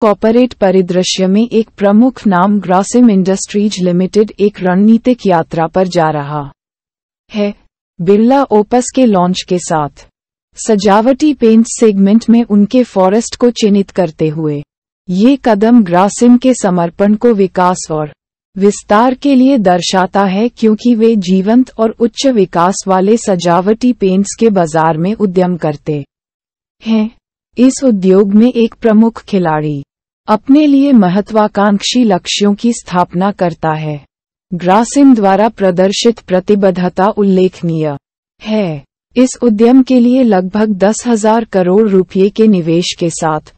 corporate परिदृश्य में एक प्रमुख नाम ग्रासिम इंडस्ट्रीज लिमिटेड एक रणनीतिक यात्रा पर जा रहा है बिरला ओपस के लॉन्च के साथ सजावटी पेंट सेगमेंट में उनके फॉरेस्ट को चिन्हित करते हुए ये कदम ग्रासिम के समर्पण को विकास और विस्तार के लिए दर्शाता है क्योंकि वे जीवंत और उच्च विकास वाले सजावटी पेंट्स के बाजार में उद्यम करते हैं इस उद्योग में एक प्रमुख खिलाड़ी अपने लिए महत्वाकांक्षी लक्ष्यों की स्थापना करता है ग्रासिम द्वारा प्रदर्शित प्रतिबद्धता उल्लेखनीय है इस उद्यम के लिए लगभग दस हजार करोड़ रुपये के निवेश के साथ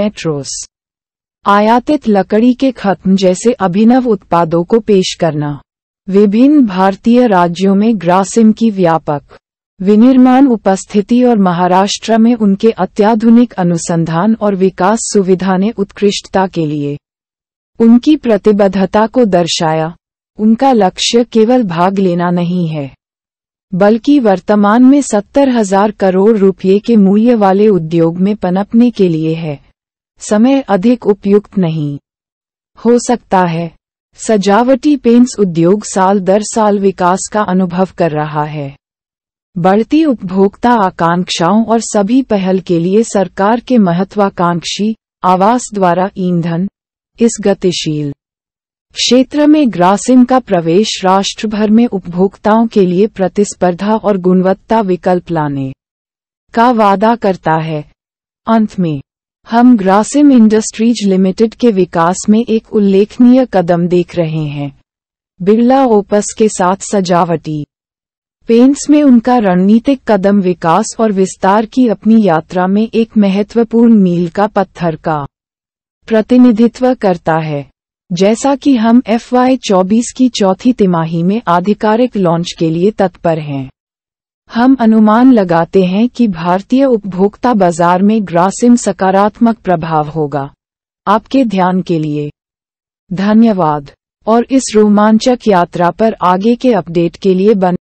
मेट्रोस आयातित लकड़ी के खत्म जैसे अभिनव उत्पादों को पेश करना विभिन्न भारतीय राज्यों में ग्रासिम की व्यापक विनिर्माण उपस्थिति और महाराष्ट्र में उनके अत्याधुनिक अनुसंधान और विकास सुविधा ने उत्कृष्टता के लिए उनकी प्रतिबद्धता को दर्शाया उनका लक्ष्य केवल भाग लेना नहीं है बल्कि वर्तमान में सत्तर हजार करोड़ रुपये के मूल्य वाले उद्योग में पनपने के लिए है समय अधिक उपयुक्त नहीं हो सकता है सजावटी पेंट्स उद्योग साल दर साल विकास का अनुभव कर रहा है बढ़ती उपभोक्ता आकांक्षाओं और सभी पहल के लिए सरकार के महत्वाकांक्षी आवास द्वारा ईंधन इस गतिशील क्षेत्र में ग्रासिम का प्रवेश राष्ट्र भर में उपभोक्ताओं के लिए प्रतिस्पर्धा और गुणवत्ता विकल्प लाने का वादा करता है अंत में हम ग्रासिम इंडस्ट्रीज लिमिटेड के विकास में एक उल्लेखनीय कदम देख रहे हैं बिरला ओपस के साथ सजावटी पेंस में उनका रणनीतिक कदम विकास और विस्तार की अपनी यात्रा में एक महत्वपूर्ण मील का पत्थर का प्रतिनिधित्व करता है जैसा कि हम एफ वाई चौबीस की चौथी तिमाही में आधिकारिक लॉन्च के लिए तत्पर हैं हम अनुमान लगाते हैं कि भारतीय उपभोक्ता बाजार में ग्रासिम सकारात्मक प्रभाव होगा आपके ध्यान के लिए धन्यवाद और इस रोमांचक यात्रा पर आगे के अपडेट के लिए बन